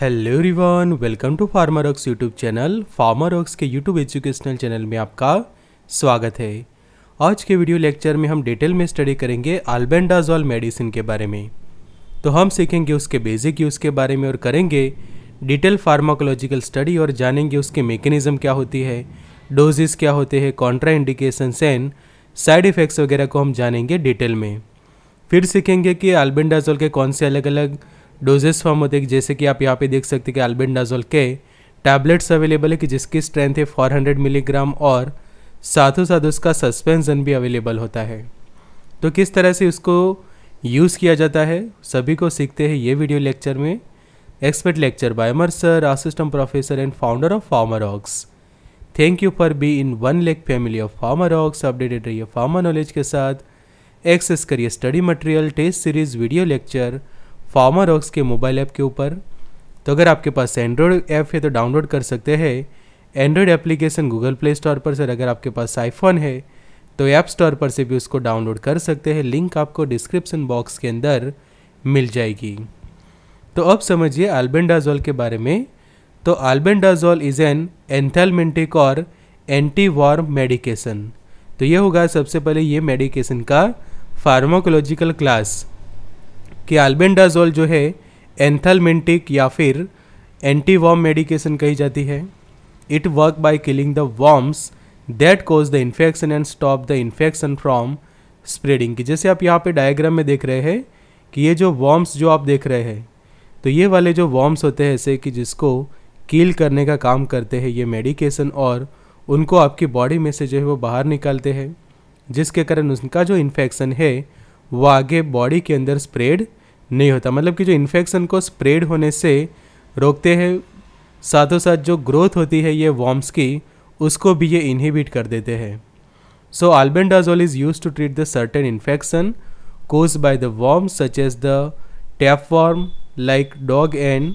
Hello everyone welcome to ox YouTube channel ox के YouTube educational channel में आपका स्वागत है आज के वीडियो लेक्चर में हम डिटेल में स्टडी करेंगे आल्बेंडाजॉल मेडिसिन के बारे में तो हम सीखेंगे उसके बेसिक यूज़ के बारे में और करेंगे डिटेल फार्माकोलॉजिकल स्टडी और जानेंगे उसके मेकेनिज़्म क्या होती है डोजेस क्या होते हैं contraindication and side effects वगैरह को हम जानेंगे डिटेल में फिर सीखेंगे कि आल्बेंडाजॉल के कौन से अलग अलग डोजेस फॉर्म होते हैं जैसे कि आप यहाँ पे देख सकते हैं कि एल्बेंडाजोल के टैबलेट्स अवेलेबल है कि जिसकी स्ट्रेंथ है 400 मिलीग्राम और साथों साथ उसका सस्पेंसन भी अवेलेबल होता है तो किस तरह से उसको यूज़ किया जाता है सभी को सीखते हैं ये वीडियो लेक्चर में एक्सपर्ट लेक्चर बायमर sir assistant professor and founder of farmer ox thank you for be in one lake family of farmer ox updated रहिए फार्मर नॉलेज के साथ एक्सेस करिए study material test series video lecture pharma rocks के mobile app के ऊपर तो अगर आपके पास एंड्रॉयड ऐप है तो डाउनलोड कर सकते हैं android application Google play store पर से अगर आपके पास आईफोन है तो ऐप स्टोर पर से भी उसको डाउनलोड कर सकते हैं लिंक आपको डिस्क्रिप्शन बॉक्स के अंदर मिल जाएगी तो अब समझिए आल्बेंडाजोल के बारे में तो albendazole is an anthelmintic or anti worm medication तो ये होगा सबसे पहले ये मेडिकेशन का फार्माकोलॉजिकल क्लास कि आल्बेंडाजोल जो है एंथलमेंटिक या फिर एंटी वॉम मेडिकेशन कही जाती है it work by killing the worms that cause the infection and stop the infection from spreading की जैसे आप यहाँ पे डायग्राम में देख रहे हैं कि ये जो वॉम्स जो आप देख रहे हैं तो ये वाले जो वॉम्स होते हैं ऐसे कि जिसको कील करने का काम करते हैं ये मेडिकेशन और उनको आपकी बॉडी में से जो है वो बाहर निकालते हैं जिसके कारण उनका जो इन्फेक्शन है वो आगे बॉडी के अंदर स्प्रेड नहीं होता मतलब कि जो इन्फेक्शन को स्प्रेड होने से रोकते हैं साथों साथ जो ग्रोथ होती है ये वॉम्स की उसको भी ये इनहिबिट कर देते हैं so albendazole is use to treat the certain infection cause by the worms such as the worm like dog and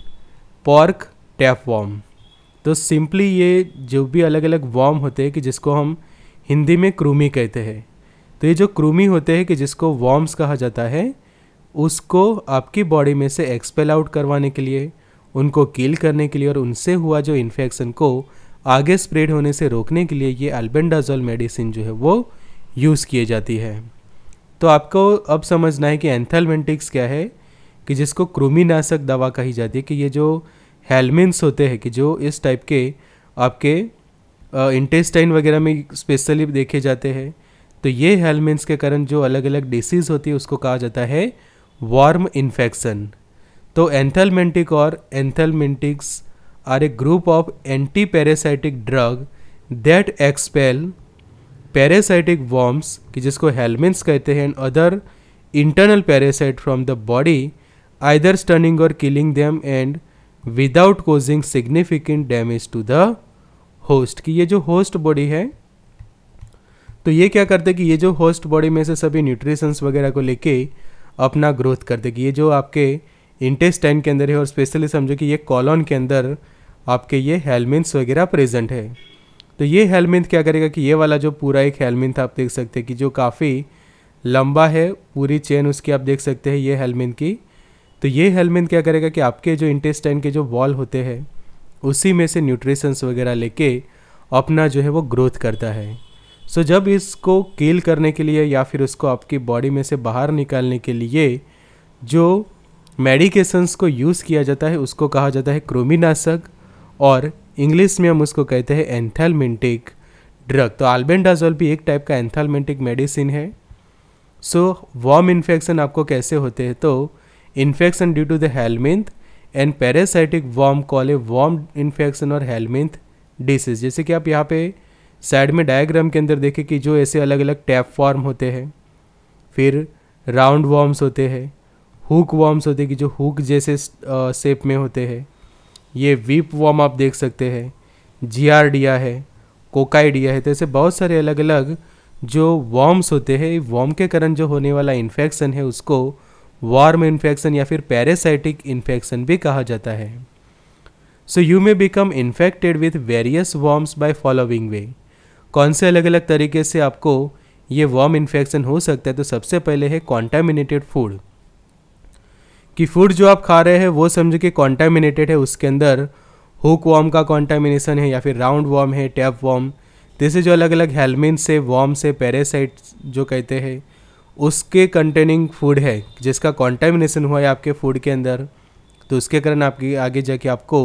pork tapeworm तो सिंपली ये जो भी अलग अलग वॉर्म होते हैं कि जिसको हम हिंदी में क्रूमी कहते हैं तो ये जो क्रूमी होते हैं कि जिसको वॉर्म्स कहा जाता है उसको आपकी बॉडी में से एक्सपेल आउट करवाने के लिए उनको किल करने के लिए और उनसे हुआ जो इन्फेक्शन को आगे स्प्रेड होने से रोकने के लिए ये एल्बेंडाजोल मेडिसिन जो है वो यूज़ किए जाती है तो आपको अब समझना है कि एंथेलमेंटिक्स क्या है कि जिसको क्रूमिनाशक दवा कही जाती है कि ये जो हेलमिन्स होते हैं कि जो इस टाइप के आपके इंटेस्टाइन वगैरह में स्पेशली देखे जाते हैं तो ये हेलमेंट्स के कारण जो अलग अलग डिसीज़ होती है उसको कहा जाता है वार्म इन्फेक्शन तो anthelmintic or anthelmintics are a group of anti parasitic drug that expel parasitic worms कि जिसको हेलमेंट्स कहते हैं and other internal parasite from the body either stunning or killing them and without causing significant damage to the host कि ये जो host body है तो ये क्या करते कि ये जो होस्ट बॉडी में से सभी न्यूट्रिशंस वगैरह को लेके अपना ग्रोथ कर देगी ये जो आपके इंटेस्टाइन के अंदर है और स्पेशली समझो कि ये कॉलोन के अंदर आपके ये हेलमिन्स वगैरह प्रेजेंट है तो ये हेलमिंथ क्या करेगा कि ये वाला जो पूरा एक हेलमिंथ आप देख सकते हैं कि जो काफ़ी लंबा है पूरी चेन उसकी आप देख सकते हैं ये हेलमिंथ की तो ये हेलमिंथ क्या करेगा कि आपके जो इंटेस्टाइन के जो वॉल होते हैं उसी में से न्यूट्रिशंस वगैरह लेके अपना जो है वो ग्रोथ करता है सो जब इसको किल करने के लिए या फिर उसको आपकी बॉडी में से बाहर निकालने के लिए जो मेडिकेशंस को यूज़ किया जाता है उसको कहा जाता है क्रोमिनाशक और इंग्लिश में हम उसको कहते हैं एंथेलमेंटिक ड्रग तो आल्बेंडाजोल भी एक टाइप का एंथेलमेंटिक मेडिसिन है सो वॉम इन्फेक्शन आपको कैसे होते हैं तो infection due to the helminth and parasitic worm call a worm infection or helminth disease जैसे कि आप यहाँ पे साइड में डायग्राम के अंदर देखें कि जो ऐसे अलग अलग टैप फॉर्म होते हैं फिर राउंड वॉर्म्स होते हैं हुक वॉर्म्स होते हैं कि जो हुक जैसे शेप में होते हैं ये वीप वॉर्म आप देख सकते हैं जियारडिया है कोकाइडिया है तो ऐसे बहुत सारे अलग अलग जो वॉर्म्स होते हैं वॉर्म के कारण जो होने वाला इन्फेक्शन है उसको वार्म इन्फेक्शन या फिर पैरासाइटिक इन्फेक्शन भी कहा जाता है so you may become infected with various worms by following way कौन से अलग अलग तरीके से आपको ये वॉम इन्फेक्शन हो सकता है तो सबसे पहले है कॉन्टामिनेटेड फूड कि फूड जो आप खा रहे हैं वो समझो कि कॉन्टामिनेटेड है उसके अंदर हुक वॉम का कॉन्टामिनेशन है या फिर राउंड वॉम है टैप वॉम जैसे जो अलग अलग हेलमिन से वॉम से पैरासाइट जो कहते हैं उसके कंटेनिंग फूड है जिसका कॉन्टामिनेशन हुआ है आपके फूड के अंदर तो उसके कारण आपकी आगे जाके आपको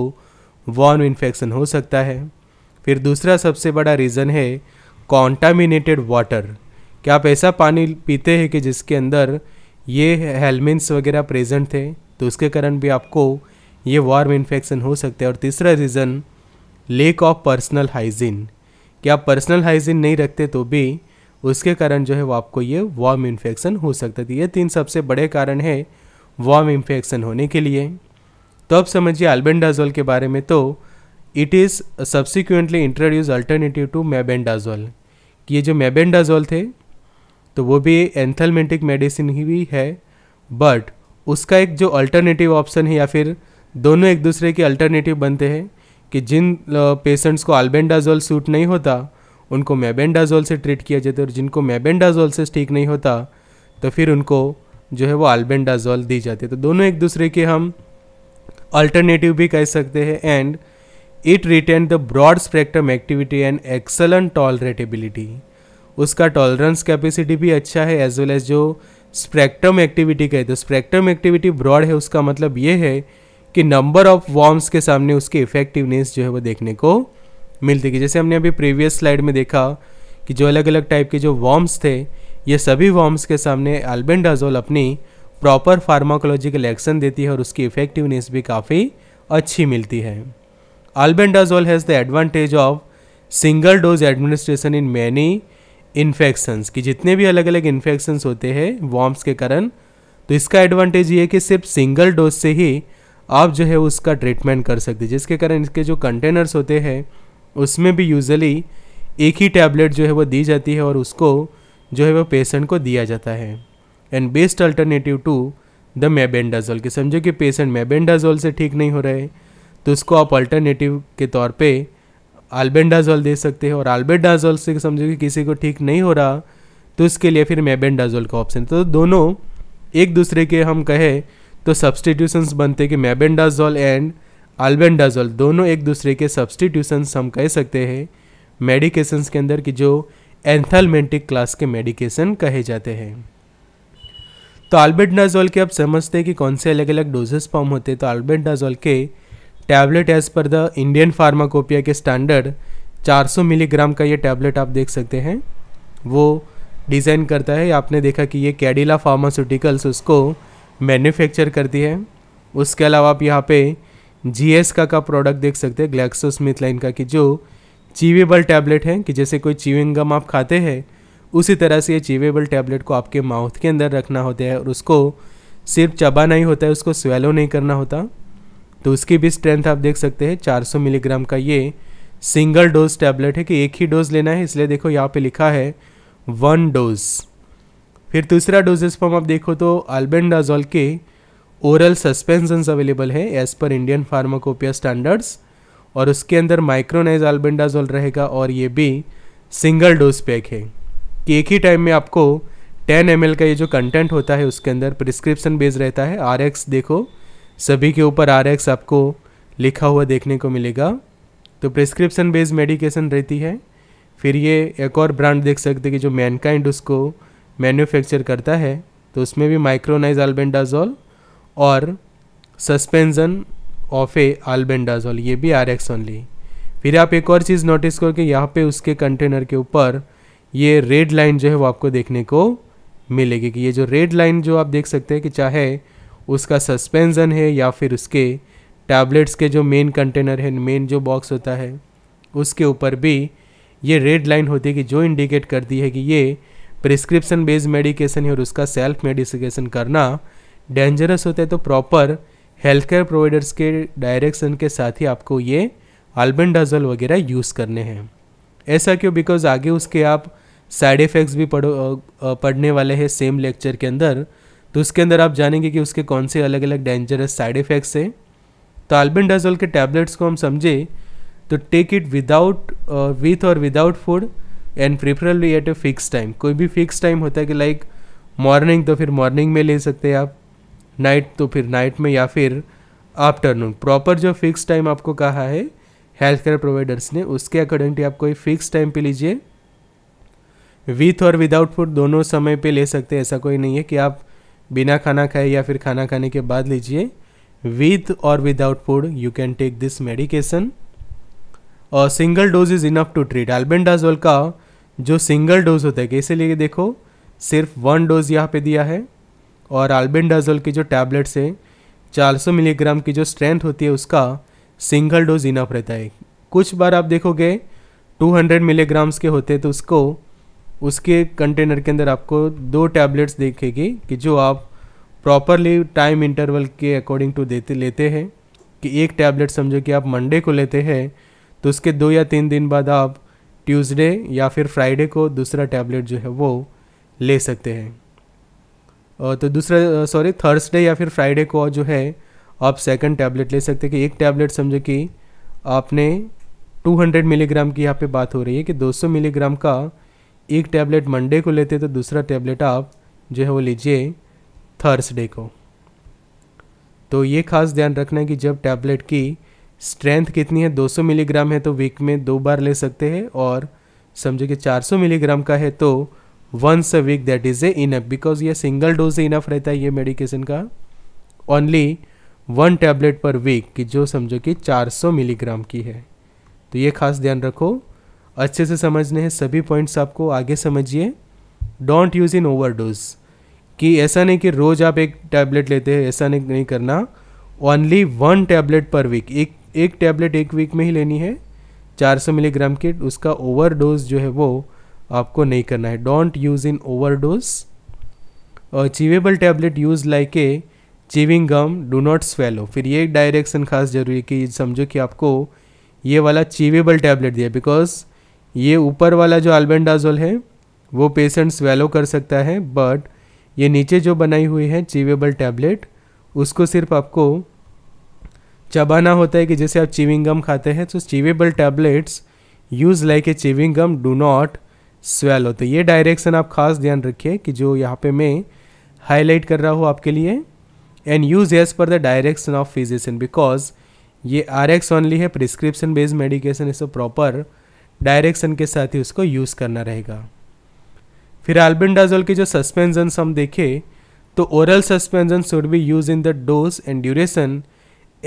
वॉर्म इन्फेक्शन हो सकता है फिर दूसरा सबसे बड़ा रीज़न है कॉन्टामिनेटेड वाटर क्या आप ऐसा पानी पीते हैं कि जिसके अंदर ये हेलमिन्स वगैरह प्रेजेंट थे तो उसके कारण भी आपको ये वार्म इन्फेक्शन हो सकता है और तीसरा reason lack of personal hygiene क्या आप पर्सनल हाइजीन नहीं रखते तो भी उसके कारण जो है वो आपको ये वार्म इन्फेक्शन हो सकता है तो ये तीन सबसे बड़े कारण है वार्म इन्फेक्शन होने के लिए तो अब समझिए अल्बेंडाजोल के बारे में तो it is subsequently introduce alternative to mebendazole कि ये जो मेबेंडाजोल थे तो वो भी एंथलमेंटिक मेडिसिन ही भी है बट उसका एक जो अल्टरनेटिव ऑप्शन है या फिर दोनों एक दूसरे के अल्टरनेटिव बनते हैं कि जिन पेशेंट्स को अल्बेंडाजोल सूट नहीं होता उनको मेबेंडाजोल से ट्रीट किया जाता है और जिनको मेबेंडाजोल से ठीक नहीं होता तो फिर उनको जो है वो अल्बेंडाजोल दी जाती है तो दोनों एक दूसरे के हम अल्टरनेटिव भी कह सकते हैं and it retain the broad spectrum activity and excellent tolerability उसका टॉलरेंस कैपेसिटी भी अच्छा है एज वेल एज जो स्पेक्ट्रम एक्टिविटी का है तो स्पेक्ट्रम एक्टिविटी ब्रॉड है उसका मतलब ये है कि नंबर ऑफ वॉर्म्स के सामने उसकी इफेक्टिवनेस जो है वो देखने को मिलती है जैसे हमने अभी प्रीवियस स्लाइड में देखा कि जो अलग अलग टाइप के जो वॉर्म्स थे ये सभी वॉर्म्स के सामने एल्बेंडाजोल अपनी प्रॉपर फार्माकोलॉजिकल एक्शन देती है और उसकी इफेक्टिवनेस भी काफ़ी अच्छी मिलती है albendazole has the advantage of single dose administration in many infections कि जितने भी अलग अलग infections होते हैं वॉम्स के कारण तो इसका एडवांटेज ये है कि सिर्फ सिंगल डोज से ही आप जो है उसका ट्रीटमेंट कर सकते जिसके कारण इसके जो कंटेनर्स होते हैं उसमें भी यूजली एक ही टैबलेट जो है वो दी जाती है और उसको जो है वो पेशेंट को दिया जाता है and best alternative to the mebendazole कि समझो कि पेशेंट मेबेंडाजोल से ठीक नहीं हो रहे तो इसको आप अल्टरनेटिव के तौर पे आल्बेंडाजोल दे सकते हो और आल्बेंडाजोल से समझो कि किसी को ठीक नहीं हो रहा तो इसके लिए फिर मेबेंडाजोल का ऑप्शन तो दोनों एक दूसरे के हम कहें तो सब्सटीट्यूशंस बनते कि मेबेंडाजोल एंड आल्बेंडाजोल दोनों एक दूसरे के सब्सटीट्यूशंस हम कह सकते हैं मेडिकेशंस के अंदर कि जो एंथलमेंटिक क्लास के मेडिकेशन कहे जाते हैं तो आल्बेंडाजोल के आप समझते हैं कि कौन से अलग अलग डोजेस फॉर्म होते हैं तो आल्बेंडाजोल के tablet as per the Indian pharmacopoeia के स्टैंडर्ड 400 मिलीग्राम का ये टैबलेट आप देख सकते हैं वो डिज़ाइन करता है आपने देखा कि ये कैडिला फार्मास्यूटिकल्स उसको मैन्युफैक्चर करती है उसके अलावा आप यहाँ पे जी एस का का प्रोडक्ट देख सकते हैं ग्लैक्सो स्मिथलाइन लाइन का कि जो चीवेबल टैबलेट है कि जैसे कोई चिविंगम आप खाते हैं उसी तरह से ये चीवेबल टैबलेट को आपके माउथ के अंदर रखना होता है और उसको सिर्फ चबा नहीं होता है उसको स्वेलो नहीं करना होता तो उसकी भी स्ट्रेंथ आप देख सकते हैं 400 मिलीग्राम का ये सिंगल डोज टैबलेट है कि एक ही डोज लेना है इसलिए देखो यहाँ पे लिखा है वन डोज फिर दूसरा डोजेस फॉर्म आप देखो तो अल्बेंडाजोल के ओरल सस्पेंसन्स अवेलेबल है as per Indian pharmacopoeia standards और उसके अंदर माइक्रोनाइज अल्बेंडाजोल रहेगा और ये भी सिंगल डोज पैक है कि एक ही टाइम में आपको 10 एम का ये जो कंटेंट होता है उसके अंदर प्रिस्क्रिप्शन बेस्ड रहता है आर देखो सभी के ऊपर आर एक्स आपको लिखा हुआ देखने को मिलेगा तो प्रिस्क्रिप्शन बेस्ड मेडिकेशन रहती है फिर ये एक और ब्रांड देख सकते कि जो मैनकाइंड उसको मैन्युफैक्चर करता है तो उसमें भी माइक्रोनाइज आलबेंडाजॉल और सस्पेंजन ऑफ ए आलबेंडाजॉल ये भी आर एक्स ओनली फिर आप एक और चीज़ नोटिस करो कि यहाँ पे उसके कंटेनर के ऊपर ये रेड लाइन जो है वो आपको देखने को मिलेगी कि ये जो रेड लाइन जो आप देख सकते हैं कि चाहे उसका सस्पेंसन है या फिर उसके टैबलेट्स के जो मेन कंटेनर है मेन जो बॉक्स होता है उसके ऊपर भी ये रेड लाइन होती है कि जो इंडिकेट करती है कि ये प्रिस्क्रिप्शन बेस्ड मेडिकेशन है और उसका सेल्फ मेडिसिकेशन करना डेंजरस होता है तो प्रॉपर हेल्थ केयर प्रोवाइडर्स के डायरेक्शन के साथ ही आपको ये आल्बेंडाजल वगैरह यूज़ करने हैं ऐसा क्यों बिकॉज आगे उसके आप साइड इफ़ेक्ट्स भी पढ़ो पढ़ने वाले हैं सेम लेक्चर के अंदर तो उसके अंदर आप जानेंगे कि उसके कौन से अलग अलग डेंजरस साइड इफ़ेक्ट्स हैं तो आल्बेंडाजोल के टैबलेट्स को हम समझे तो take it without with or without food and preferably at a fix time कोई भी फिक्स टाइम होता है कि लाइक मॉर्निंग तो फिर मॉर्निंग में ले सकते हैं आप नाइट तो फिर नाइट में या फिर आफ्टरनून प्रॉपर जो फिक्स टाइम आपको कहा है हेल्थ केयर प्रोवाइडर्स ने उसके अकॉर्डिंगली आप कोई फिक्स टाइम पे लीजिए विथ और विदाउट फूड दोनों समय पे ले सकते हैं ऐसा कोई नहीं है कि आप बिना खाना खाए या फिर खाना खाने के बाद लीजिए with or without food you can take this medication or single dose is enough to treat albendazole का जो सिंगल डोज होता है कैसे लिए देखो सिर्फ वन डोज यहाँ पे दिया है और एल्बेंडाजोल की जो टैबलेट्स है सौ मिलीग्राम की जो स्ट्रेंथ होती है उसका सिंगल डोज इनफ रहता है कुछ बार आप देखोगे 200 मिलीग्राम्स के होते हैं तो उसको उसके कंटेनर के अंदर आपको दो टैबलेट्स देखेगी कि जो आप प्रॉपरली टाइम इंटरवल के अकॉर्डिंग टू देते लेते हैं कि एक टैबलेट समझो कि आप मंडे को लेते हैं तो उसके दो या तीन दिन बाद आप ट्यूसडे या फिर फ्राइडे को दूसरा टैबलेट जो है वो ले सकते हैं तो दूसरा सॉरी थर्सडे या फिर फ्राइडे को जो है आप सेकंड टैबलेट ले सकते हैं कि एक टैबलेट समझो कि आपने 200 मिलीग्राम की यहाँ पे बात हो रही है कि 200 मिलीग्राम का एक टैबलेट मंडे को लेते तो दूसरा टैबलेट आप जो है वो लीजिए थर्सडे को तो ये खास ध्यान रखना है कि जब टैबलेट की स्ट्रेंथ कितनी है 200 मिलीग्राम है तो वीक में दो बार ले सकते हैं और समझो कि 400 मिलीग्राम का है तो once a week that is a enough because ये सिंगल डोज इनफ रहता है ये मेडिकेशन का only one tablet per week कि जो समझो कि 400 मिलीग्राम की है तो ये खास ध्यान रखो अच्छे से समझने हैं सभी पॉइंट्स आपको आगे समझिए डोंट यूज़ इन ओवर कि ऐसा नहीं कि रोज़ आप एक टैबलेट लेते हैं ऐसा नहीं नहीं करना only one tablet per week एक एक टैबलेट एक वीक में ही लेनी है 400 मिलीग्राम की उसका ओवर जो है वो आपको नहीं करना है don't use in overdose chewable tablet use like a chewing gum do not swallow फिर ये डायरेक्शन खास जरूरी है कि समझो कि आपको ये वाला चीवेबल टैबलेट दिया बिकॉज ये ऊपर वाला जो अल्बेंडाजोल है वो पेशेंट स्वेलो कर सकता है बट ये नीचे जो बनाई हुई है चीवेबल टैबलेट उसको सिर्फ आपको चबाना होता है कि जैसे आप चीविंग गम खाते हैं तो chewable tablets use like a chewing gum do not swallow तो ये डायरेक्शन आप खास ध्यान रखिए कि जो यहाँ पे मैं हाईलाइट कर रहा हूँ आपके लिए and use as per the direction of physician because ये आर एक्स ओनली है prescription based medication is a proper direction के साथ ही उसको यूज़ करना रहेगा फिर आल्बेंडाजोल के जो सस्पेंजन्स हम देखें तो oral suspension should be use in the dose and duration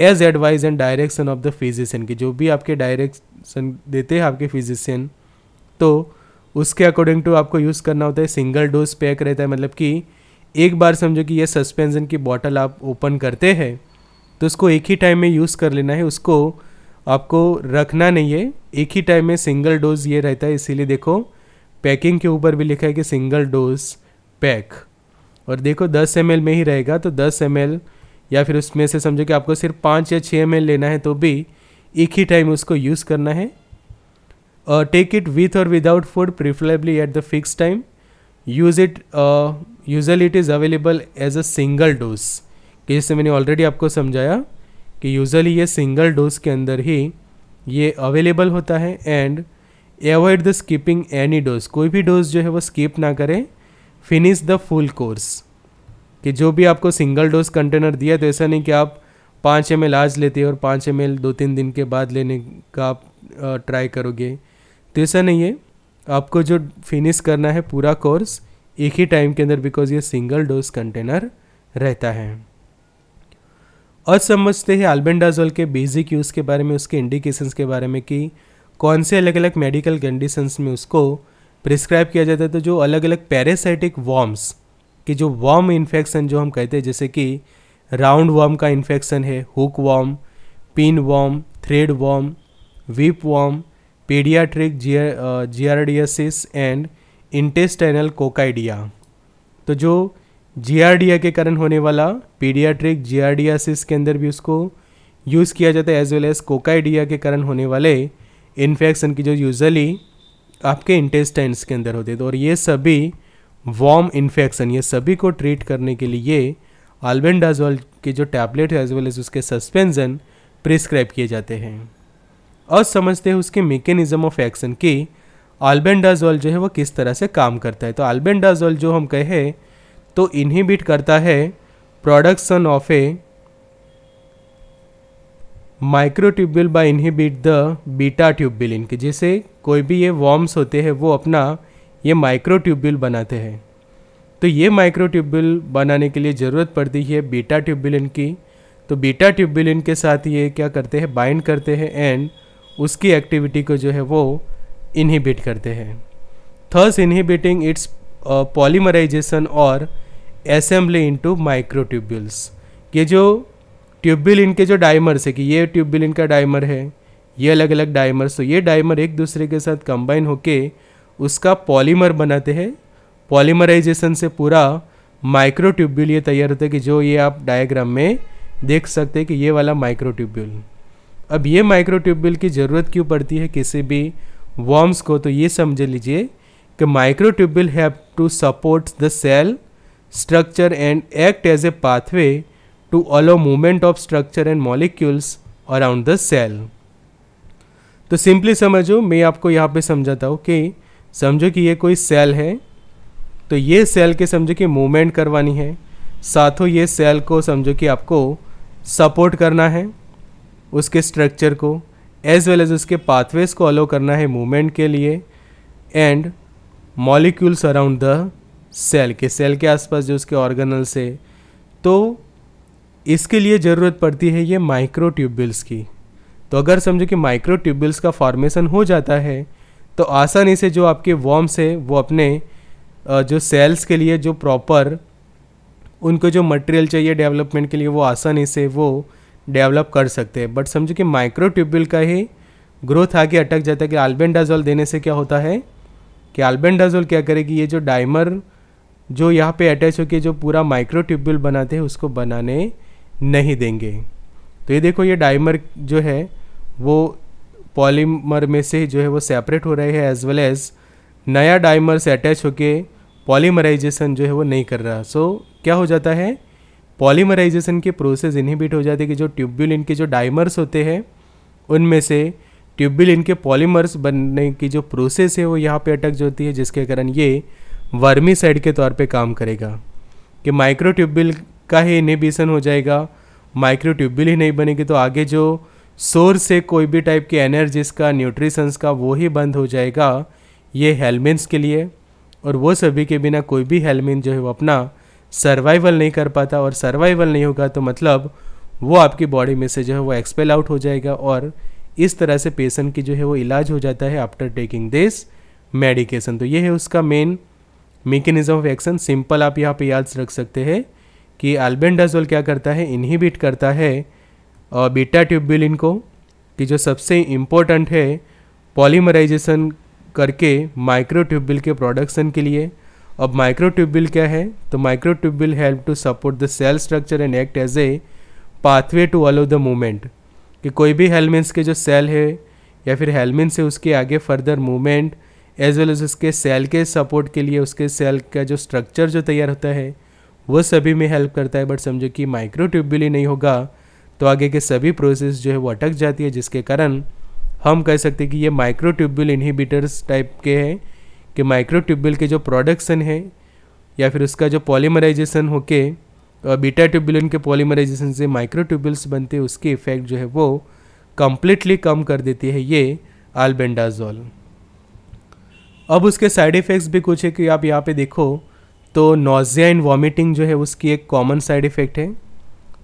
as advise and direction of the physician की जो भी आपके डायरेक्शन देते हैं आपके फिजिशियन तो उसके अकॉर्डिंग टू आपको यूज़ करना होता है सिंगल डोज पैक रहता है मतलब कि एक बार समझो कि ये सस्पेंजन की बॉटल आप ओपन करते हैं तो उसको एक ही टाइम में यूज़ कर लेना है उसको आपको रखना नहीं है एक ही टाइम में सिंगल डोज ये रहता है इसीलिए देखो पैकिंग के ऊपर भी लिखा है कि सिंगल डोज पैक और देखो 10 एम में ही रहेगा तो 10 एम या फिर उसमें से समझो कि आपको सिर्फ पाँच या छः एम लेना है तो भी एक ही टाइम उसको यूज़ करना है और take it with or without food preferably at the fix time use it usual it is available as a single dose जैसे मैंने ऑलरेडी आपको समझाया कि यूज़ली ये सिंगल डोज के अंदर ही ये अवेलेबल होता है and avoid the skipping any dose कोई भी डोज जो है वो स्किप ना करें फिनिश द फुल कोर्स कि जो भी आपको सिंगल डोज कंटेनर दिया तो ऐसा नहीं कि आप पाँच एम एल आज लेते और पाँच एम एल दो तीन दिन के बाद लेने का आप ट्राई करोगे तो ऐसा नहीं है आपको जो फिनिश करना है पूरा कोर्स एक ही टाइम के अंदर बिकॉज ये सिंगल डोज कंटेनर रहता है और समझते हैं आल्बेंडाजोल के बेसिक यूज़ के बारे में उसके इंडिकेशंस के बारे में कि कौन से अलग अलग मेडिकल कंडीशंस में उसको प्रिस्क्राइब किया जाता है तो जो अलग अलग पैरासाइटिक वॉम्स कि जो वॉम इन्फेक्शन जो हम कहते हैं जैसे कि राउंड वॉम का इन्फेक्शन है hookworm pinworm threadworm whipworm pediatric giardiasis and intestinal coccidia तो जो जीआरडीए के कारण होने वाला पीडियाट्रिक जीआरडियासिस के अंदर भी उसको यूज़ किया जाता है एज वेल एज कोकाइडिया के कारण होने वाले इन्फेक्शन की जो यूजली आपके इंटेस्टाइन्स के अंदर होते थे तो और ये सभी वॉम इन्फेक्शन ये सभी को ट्रीट करने के लिए आल्बेंडाजोल के जो टैबलेट है एज वेल एज उसके सस्पेंजन प्रिस्क्राइब किए जाते हैं और समझते हैं उसके मेकेनिज़म ऑफ एक्शन की आल्बेंडाजोल जो है वो किस तरह से काम करता है तो आलबेंडाजॉल जो हम कहे तो इनहिबिट करता है production of a tubulin by inhibit the beta tubulin इनके जैसे कोई भी ये वॉर्म्स होते हैं वो अपना ये ट्यूबवेल बनाते हैं तो ये ट्यूबवेल बनाने के लिए ज़रूरत पड़ती है बीटा ट्यूब्यूलिन की तो बीटा ट्यूब्यूलिन के साथ ये क्या करते हैं बाइंड करते हैं एंड उसकी एक्टिविटी को जो है वो इनहिबिट करते हैं thus inhibiting its polymerization or assembly into microtubules ये जो ट्यूबवेल इनके जो डाइमर्स है कि ये ट्यूबवेल इनका डाइमर है ये अलग अलग डाइमर्स तो ये डाइमर एक दूसरे के साथ कंबाइन होके उसका पॉलीमर बनाते हैं पॉलीमराइजेशन से पूरा माइक्रो माइक्रोट्यूब्यूल ये तैयार होता है कि जो ये आप डायग्राम में देख सकते हैं कि ये वाला माइक्रो माइक्रोट्यूब्यूल अब ये माइक्रो ट्यूबवेल की ज़रूरत क्यों पड़ती है किसी भी वॉर्म्स को तो ये समझ लीजिए कि micro microtubule have to support the cell structure and act as a pathway to allow movement of structure and molecules around the cell. तो सिंपली समझो मैं आपको यहाँ पे समझाता हूँ कि समझो कि ये कोई सेल है तो ये सेल के समझो कि मूवमेंट करवानी है साथों ये सेल को समझो कि आपको सपोर्ट करना है उसके स्ट्रक्चर को एज वेल एज उसके पाथवेज को अलो करना है मूवमेंट के लिए and molecules around the cell के सेल के आसपास जो उसके ऑर्गेनल से तो इसके लिए ज़रूरत पड़ती है ये माइक्रो की तो अगर समझो कि माइक्रो का फॉर्मेशन हो जाता है तो आसानी से जो आपके वॉम्स है वो अपने जो सेल्स के लिए जो प्रॉपर उनको जो मटेरियल चाहिए डेवलपमेंट के लिए वो आसानी से वो डेवलप कर सकते हैं बट समझो कि माइक्रो का ही ग्रोथ आगे अटक जाता है कि आल्बेंडाजोल देने से क्या होता है कि आल्बेंडाजोल क्या करेगी ये जो डाइमर जो यहाँ पे अटैच होकर जो पूरा माइक्रो ट्यूब्यूल बनाते हैं उसको बनाने नहीं देंगे तो ये देखो ये डाइमर जो है वो पॉलीमर में से जो है वो सेपरेट हो रहे हैं एज वेल एज नया डाइमर से अटैच होके पॉलीमराइजेशन जो है वो नहीं कर रहा सो so, क्या हो जाता है पॉलीमराइजेशन के प्रोसेस इनहिबिट हो जाते हैं कि जो ट्यूब्यूल इनके जो डाइमर्स होते हैं उनमें से ट्यूब्यूल इनके पॉलीमर्स बनने की जो प्रोसेस है वो यहाँ पे अटक जाती है जिसके कारण ये वर्मी साइड के तौर पे काम करेगा कि माइक्रोट्यूबिल का ही इनिबिशन हो जाएगा माइक्रोट्यूबिल ही नहीं बनेगी तो आगे जो सोर्स से कोई भी टाइप के एनर्जीज का न्यूट्रिशंस का वो ही बंद हो जाएगा ये हेलमेंट्स के लिए और वो सभी के बिना कोई भी हेलमेंट जो है वो अपना सर्वाइवल नहीं कर पाता और सर्वाइवल नहीं होगा तो मतलब वो आपकी बॉडी में से जो है वो एक्सपेल आउट हो जाएगा और इस तरह से पेशेंट की जो है वो इलाज हो जाता है आफ्टर टेकिंग दिस मेडिकेशन तो ये है उसका main mechanism of action simple आप यहाँ पे याद रख सकते हैं कि एल्बेंडाजोल क्या करता है इनहिबिट करता है बीटा ट्यूब्यूलिन को कि जो सबसे इम्पोर्टेंट है पॉलीमराइजेशन करके माइक्रोट्यूब्यूल के प्रोडक्शन के लिए अब माइक्रोट्यूब्यूल क्या है तो microtubule help to support the cell structure and act as a pathway to allow the movement कि कोई भी हेलमेंट्स के जो सेल है या फिर हेलमेंट्स से उसके आगे further movement as well as उसके सेल के सपोर्ट के लिए उसके सेल का जो स्ट्रक्चर जो तैयार होता है वो सभी में हेल्प करता है बट समझो कि माइक्रो ही नहीं होगा तो आगे के सभी प्रोसेस जो है वो अटक जाती है जिसके कारण हम कह सकते हैं कि ये माइक्रो ट्यूब्यूल इनहिबिटर्स टाइप के हैं कि माइक्रो ट्यूब्यूल के जो प्रोडक्शन है या फिर उसका जो पॉलीमराइजेशन होके तो बीटा ट्यूब्यूलिन के पॉलीमराइजेशन से माइक्रो ट्यूब्यूल्स बनते हैं उसकी इफ़ेक्ट जो है वो कम्प्लीटली कम कर देती है ये आलबेंडाजोल अब उसके साइड इफ़ेक्ट्स भी कुछ है कि आप यहाँ पे देखो तो नोज़िया एंड वॉमिटिंग जो है उसकी एक कॉमन साइड इफ़ेक्ट है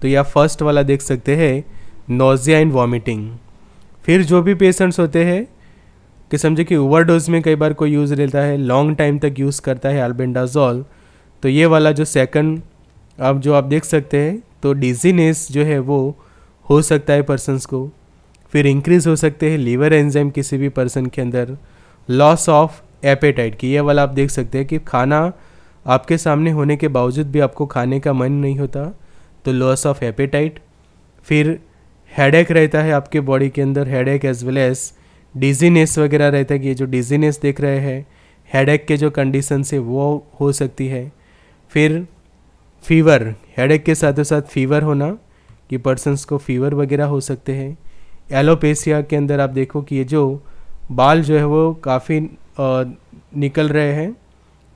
तो यह फर्स्ट वाला देख सकते हैं नोज़िया एंड वॉमिटिंग फिर जो भी पेशेंट्स होते हैं कि समझे कि डोज में कई बार कोई यूज़ रहता है लॉन्ग टाइम तक यूज़ करता है अल्बेंडाजॉल तो ये वाला जो सेकंड आप जो आप देख सकते हैं तो डिजीनेस जो है वो हो सकता है पर्सनस को फिर इंक्रीज़ हो सकते हैं लीवर एंजाइम किसी भी पर्सन के अंदर लॉस ऑफ एपेटाइट की ये वाला आप देख सकते हैं कि खाना आपके सामने होने के बावजूद भी आपको खाने का मन नहीं होता तो लॉस ऑफ एपेटाइट फिर हेड रहता है आपके बॉडी के अंदर एक एज वेल एज डिजीनेस वगैरह रहता है कि ये जो डिजीनेस देख रहे हैं हेड के जो कंडीशन से वो हो सकती है फिर फीवर हेड के साथ साथ फीवर होना कि पर्सनस को फीवर वगैरह हो सकते हैं एलोपेसिया के अंदर आप देखो कि ये जो बाल जो है वो काफ़ी निकल रहे हैं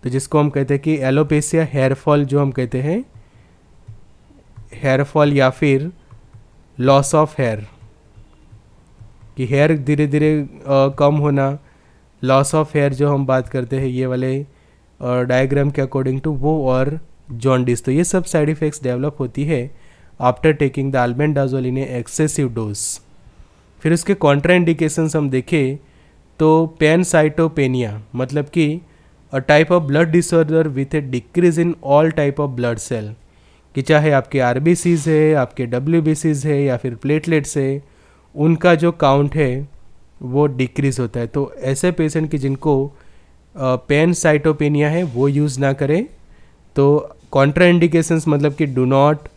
तो जिसको हम कहते हैं कि एलोपेसिया हेयर फॉल जो हम कहते हैं हेयर फॉल या फिर लॉस ऑफ हेयर कि हेयर धीरे धीरे कम होना लॉस ऑफ हेयर जो हम बात करते हैं ये वाले डायग्राम के अकॉर्डिंग टू वो और जॉन्डिस तो ये सब साइड इफ़ेक्ट्स डेवलप होती है after taking the albendazole in excessive dose फिर उसके कॉन्ट्राइंडिकेशंस हम देखें तो पेनसाइटोपेनिया मतलब कि a type of blood disorder with a decrease in all type of blood cell कि चाहे आपके आर है आपके डब्ल्यू है या फिर प्लेटलेट्स है उनका जो काउंट है वो डिक्रीज होता है तो ऐसे पेशेंट कि जिनको पेन साइटोपेनिया है वो यूज़ ना करें तो कॉन्ट्राइंडिकेशंस मतलब कि डू नॉट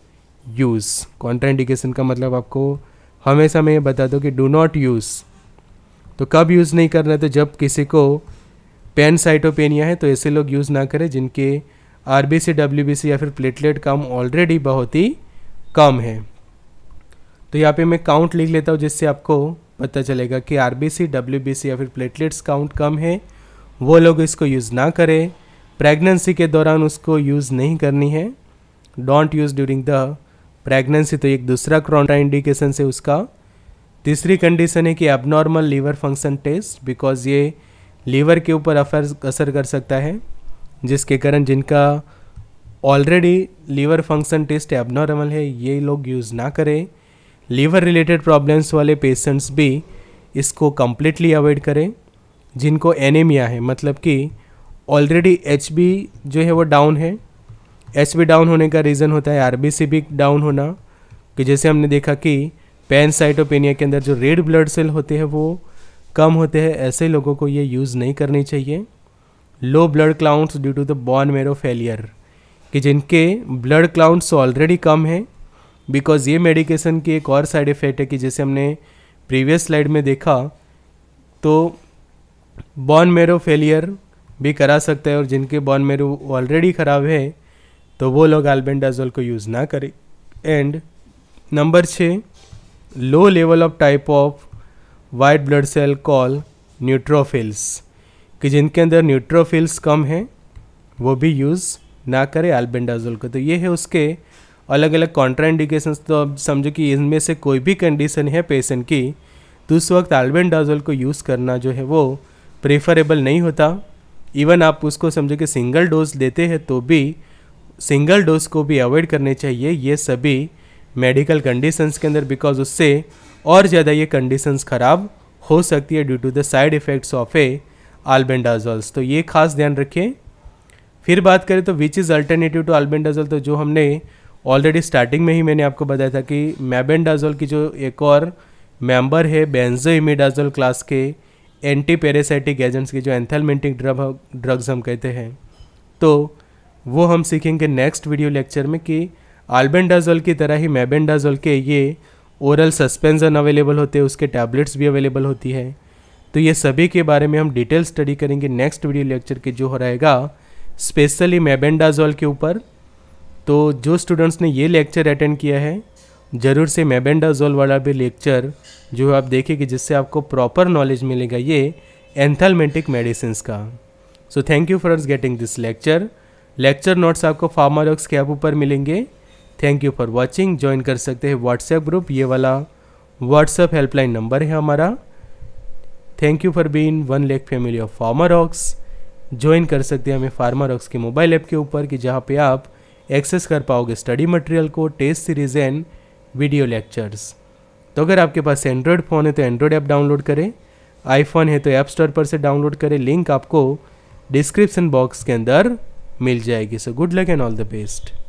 यूज़ कॉन्ट्राइंडिकेशन का मतलब आपको हमेशा मैं ये बता दूँ कि डू नॉट यूज़ तो कब यूज़ नहीं करना है तो जब किसी को पेन साइटोपेनिया है तो ऐसे लोग यूज़ ना करें जिनके R B C W B C या फिर प्लेटलेट काम ऑलरेडी बहुत ही कम है तो यहाँ पे मैं काउंट लिख लेता हूँ जिससे आपको पता चलेगा कि R B C W B C या फिर प्लेटलेट्स काउंट कम है वो लोग इसको यूज़ ना करें प्रेगनेंसी के दौरान उसको यूज़ नहीं करनी है don't use during the pregnancy तो एक दूसरा क्रॉन्ट्राइंडिकेशन से उसका तीसरी कंडीशन है कि abnormal liver function test because ये लीवर के ऊपर अफर असर कर सकता है जिसके कारण जिनका already liver function test abnormal है ये लोग यूज़ ना करें लीवर रिलेटेड प्रॉब्लम्स वाले पेशेंट्स भी इसको कम्प्लीटली अवॉइड करें जिनको एनीमिया है मतलब कि ऑलरेडी एच जो है वो डाउन है एच डाउन होने का रीज़न होता है आर भी डाउन होना कि जैसे हमने देखा कि पैनसाइटोपेनिया के अंदर जो रेड ब्लड सेल होते हैं वो कम होते हैं ऐसे लोगों को ये यूज़ नहीं करनी चाहिए low blood counts due to the bone marrow failure कि जिनके ब्लड क्लाउंट्स ऑलरेडी कम हैं बिकॉज ये मेडिकेशन की एक और साइड इफ़ेक्ट है कि जैसे हमने प्रीवियस स्लाइड में देखा तो बॉन मेरो फेलियर भी करा सकता है और जिनके बॉन मेरो ऑलरेडी ख़राब है तो वो लोग एल्बेंडाजोल को यूज़ ना करें एंड नंबर छः low level of type of white blood cell call neutrophils कि जिनके अंदर न्यूट्रोफिल्स कम हैं वो भी यूज़ ना करें एल्बेंडाजोल को तो ये है उसके अलग अलग कॉन्ट्राइंडिकेशंस तो अब समझो कि इनमें से कोई भी कंडीशन है पेशेंट की तो उस वक्त एल्बेंडाजोल को यूज़ करना जो है वो प्रेफरेबल नहीं होता इवन आप उसको समझो कि सिंगल डोज देते हैं तो भी सिंगल डोज को भी अवॉइड करने चाहिए ये सभी मेडिकल कंडीशंस के अंदर बिकॉज उससे और ज़्यादा ये कंडीशंस ख़राब हो सकती है due to the side effects of a albendazoles तो ये खास ध्यान रखें फिर बात करें तो which is alternative to albendazole तो जो हमने ऑलरेडी स्टार्टिंग में ही मैंने आपको बताया था कि मैबेंडाजोल की जो एक और मेंबर है बेंजो इमिडाजोल क्लास के एंटी पेरेसाइटिक एजेंट्स के जो एंथेलमेंटिक ड्रग ड्रग्स हम कहते हैं तो वो हम सीखेंगे नेक्स्ट वीडियो लेक्चर में कि आल्बेंडाजोल की तरह ही मैबेंडाजोल के ये ओरल सस्पेंजन अवेलेबल होते हैं उसके टैबलेट्स भी अवेलेबल होती है तो ये सभी के बारे में हम डिटेल स्टडी करेंगे नेक्स्ट वीडियो लेक्चर के जो हो रहेगा स्पेशली मैबेंडाजोल के ऊपर तो जो स्टूडेंट्स ने ये लेक्चर अटेंड किया है ज़रूर से मैबेंडाजोल वाला भी लेक्चर जो आप देखेंगे जिससे आपको प्रॉपर नॉलेज मिलेगा ये एंथलमेटिक मेडिसिन का so thank you for getting this lecture lecture notes आपको फार्मालॉक्स के ऐप ऊपर मिलेंगे thank you for watching join कर सकते हैं व्हाट्सएप ग्रुप ये वाला व्हाट्सएप हेल्पलाइन नंबर है हमारा thank you for being one lake family of farmer ऑक्स ज्वाइन कर सकते हैं हमें फार्मर ऑक्स के मोबाइल ऐप के ऊपर कि जहाँ पे आप एक्सेस कर पाओगे स्टडी मटेरियल को test series and video lectures तो अगर आपके पास एंड्रॉयड फ़ोन है तो एंड्रॉयड ऐप डाउनलोड करें आईफोन है तो ऐप स्टोर पर से डाउनलोड करें लिंक आपको डिस्क्रिप्शन बॉक्स के अंदर मिल जाएगी so good luck and all the best